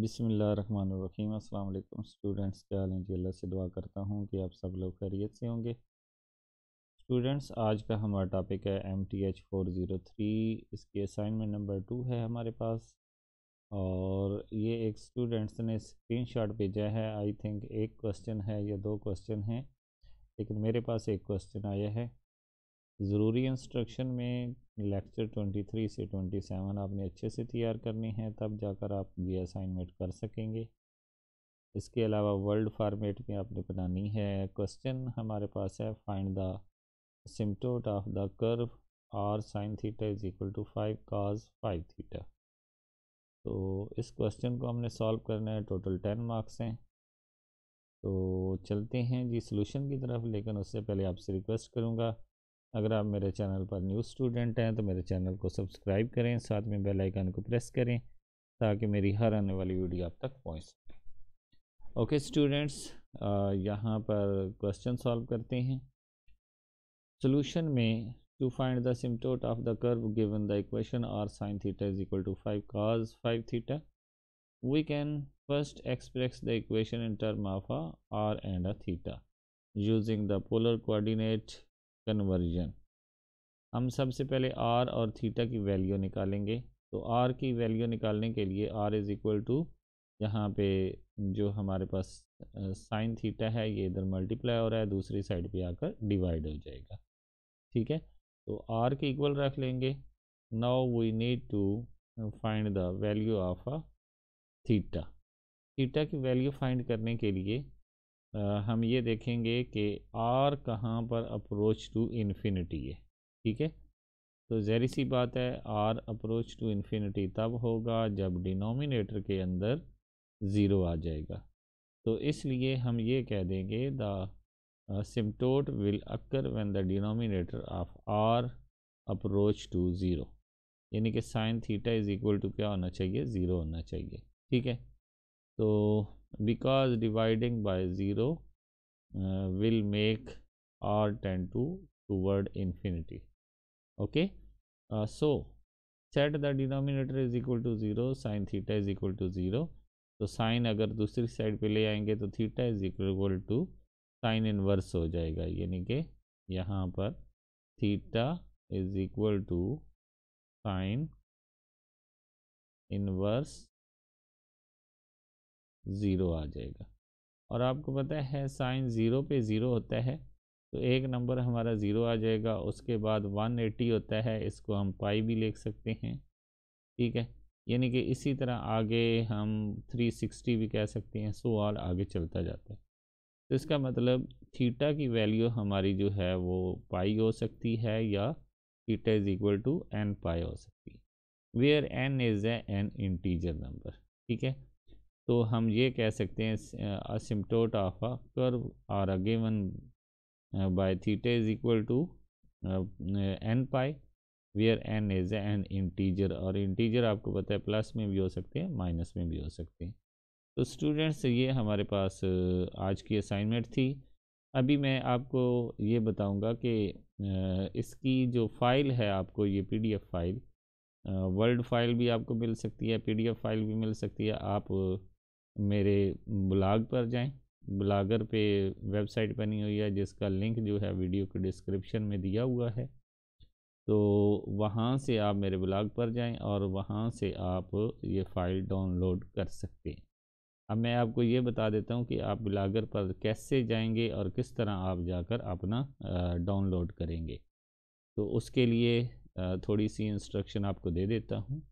बिसमीम अल्लाम स्टूडेंट्स क्या हाल अल्लाह से दुआ करता हूँ कि आप सब लोग खैरियत से होंगे स्टूडेंट्स आज का हमारा टॉपिक है M T H four zero three इसकी असाइनमेंट नंबर टू है हमारे पास और ये एक स्टूडेंट्स ने स्क्रीन शॉट भेजा है आई थिंक एक क्वेश्चन है या दो क्वेश्चन हैं लेकिन मेरे पास एक क्वेश्चन आया है ज़रूरी इंस्ट्रक्शन में लेक्चर 23 से 27 आपने अच्छे से तैयार करनी है तब जाकर आप ये असाइनमेंट कर सकेंगे इसके अलावा वर्ल्ड फार्मेट में आपने बनानी है क्वेश्चन हमारे पास है find the asymptote of the curve r sine theta is equal to five cos five theta तो इस क्वेश्चन को हमने सॉल्व करना है टोटल टेन मार्क्स हैं तो चलते हैं जी सोल्यूशन की तरफ लेकिन उससे पहले आपसे रिक्वेस्ट करूँगा अगर आप मेरे चैनल पर न्यू स्टूडेंट हैं तो मेरे चैनल को सब्सक्राइब करें साथ में बेल आइकन को प्रेस करें ताकि मेरी हर आने वाली वीडियो आप तक पहुंच सके ओके स्टूडेंट्स यहाँ पर क्वेश्चन सॉल्व करते हैं सोल्यूशन में to find the asymptote of the curve given the equation r sine theta is equal to five cos five theta we can first express the equation in term of r and uh theta using the polar coordinate conversion हम सबसे पहले are और theta की value निकालेंगे तो are की value निकालने के लिए आर इज़ इक्वल टू यहाँ पे जो हमारे पास साइन थीटा है ये इधर मल्टीप्लाई हो रहा है दूसरी साइड पे आकर डिवाइड हो जाएगा ठीक है तो आर के इक्वल रख लेंगे now we need to find the value of uh theta theta की वैल्यू फाइंड करने के लिए हम ये देखेंगे कि आर कहाँ पर अप्रोच टू इन्फिनिटी है ठीक है तो जहरी सी बात है आर अप्रोच टू इन्फिनिटी तब होगा जब डिनोमिनेटर के अंदर ज़ीरो आ जाएगा तो इसलिए हम ये कह देंगे the asymptote will occur when the denominator of r approach to zero यानी कि sine theta is equal to क्या होना चाहिए ज़ीरो होना चाहिए ठीक है तो because dividing by 0 uh, will make r tend to toward infinity okay uh, so set the denominator is equal to 0 sin theta is equal to 0 so sin agar dusri side pe le aayenge to theta is equal to sin inverse ho jayega yani ke yahan par theta is equal to sin inverse zero आ जाएगा और आपको पता है sine zero पे zero होता है तो एक नंबर हमारा ज़ीरो आ जाएगा उसके बाद वन एटी होता है इसको हम पाई भी लिख सकते हैं ठीक है यानी कि इसी तरह आगे हम थ्री सिक्सटी भी कह सकते हैं सो और आगे चलता जाता है तो इसका मतलब थीटा की वैल्यू हमारी जो है वो पाई हो सकती है या theta is equal to n pi हो सकती है where n is a an integer number ठीक है तो हम ये कह सकते हैं asymptote of uh curve r uh given by theta is equal to n pi where n is an integer और इंटीजर आपको पता है प्लस में भी हो सकते हैं माइनस में भी हो सकते हैं तो स्टूडेंट्स ये हमारे पास आज की असाइनमेंट थी अभी मैं आपको ये बताऊंगा कि इसकी जो फ़ाइल है आपको ये पीडीएफ फाइल वर्ल्ड फाइल भी आपको मिल सकती है पीडीएफ फाइल भी मिल सकती है आप मेरे ब्लाग पर जाएं ब्लागर पे वेबसाइट बनी हुई है जिसका लिंक जो है वीडियो के डिस्क्रिप्शन में दिया हुआ है तो वहाँ से आप मेरे ब्लाग पर जाएं और वहाँ से आप ये फ़ाइल डाउनलोड कर सकते हैं अब मैं आपको ये बता देता हूँ कि आप ब्लागर पर कैसे जाएंगे और किस तरह आप जाकर अपना डाउनलोड करेंगे तो उसके लिए थोड़ी सी इंस्ट्रक्शन आपको दे देता हूँ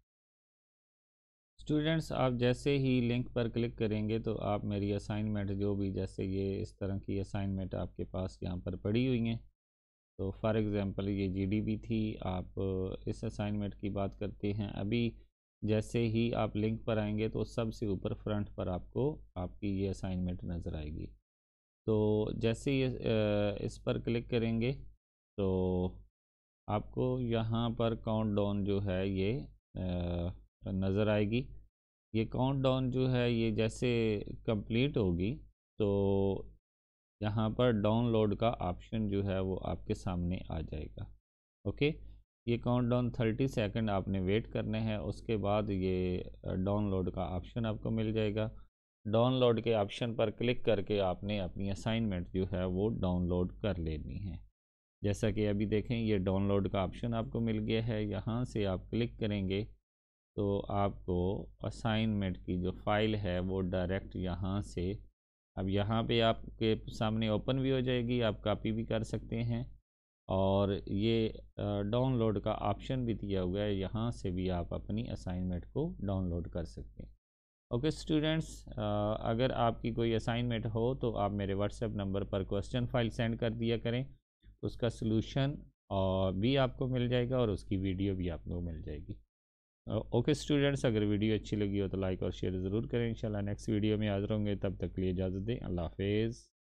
स्टूडेंट्स आप जैसे ही लिंक पर क्लिक करेंगे तो आप मेरी असाइनमेंट जो भी जैसे ये इस तरह की असाइनमेंट आपके पास यहाँ पर पड़ी हुई हैं तो फॉर एग्ज़ाम्पल ये जीडीबी थी आप इस असाइनमेंट की बात करते हैं अभी जैसे ही आप लिंक पर आएंगे तो सबसे ऊपर फ्रंट पर आपको आपकी ये असाइनमेंट नज़र आएगी तो जैसे ये इस पर क्लिक करेंगे तो आपको यहाँ पर काउंट डाउन जो है ये नज़र आएगी ये काउंट डाउन जो है ये जैसे कंप्लीट होगी तो यहाँ पर डाउनलोड का ऑप्शन जो है वो आपके सामने आ जाएगा ओके ये काउंट डाउन थर्टी सेकेंड आपने वेट करने हैं उसके बाद ये डाउनलोड का ऑप्शन आपको मिल जाएगा डाउनलोड के ऑप्शन पर क्लिक करके आपने अपनी असाइनमेंट जो है वो डाउनलोड कर लेनी है जैसा कि अभी देखें ये डाउनलोड का ऑप्शन आपको मिल गया है यहाँ से आप क्लिक करेंगे तो आपको असाइनमेंट की जो फ़ाइल है वो डायरेक्ट यहाँ से अब यहाँ पे आपके सामने ओपन भी हो जाएगी आप कॉपी भी कर सकते हैं और ये डाउनलोड का ऑप्शन भी दिया हुआ है यहाँ से भी आप अपनी असाइनमेंट को डाउनलोड कर सकते हैं ओके okay, स्टूडेंट्स अगर आपकी कोई असाइनमेंट हो तो आप मेरे व्हाट्सएप नंबर पर क्वेश्चन फाइल सेंड कर दिया करें उसका सलूशन भी आपको मिल जाएगा और उसकी वीडियो भी आपको मिल जाएगी ओके स्टूडेंट्स अगर वीडियो अच्छी लगी हो तो लाइक और शेयर ज़रूर करें इंशाल्लाह नेक्स्ट वीडियो में हाजिर होंगे तब तक लिए इजाज़त दें अल्लाह हाफिज़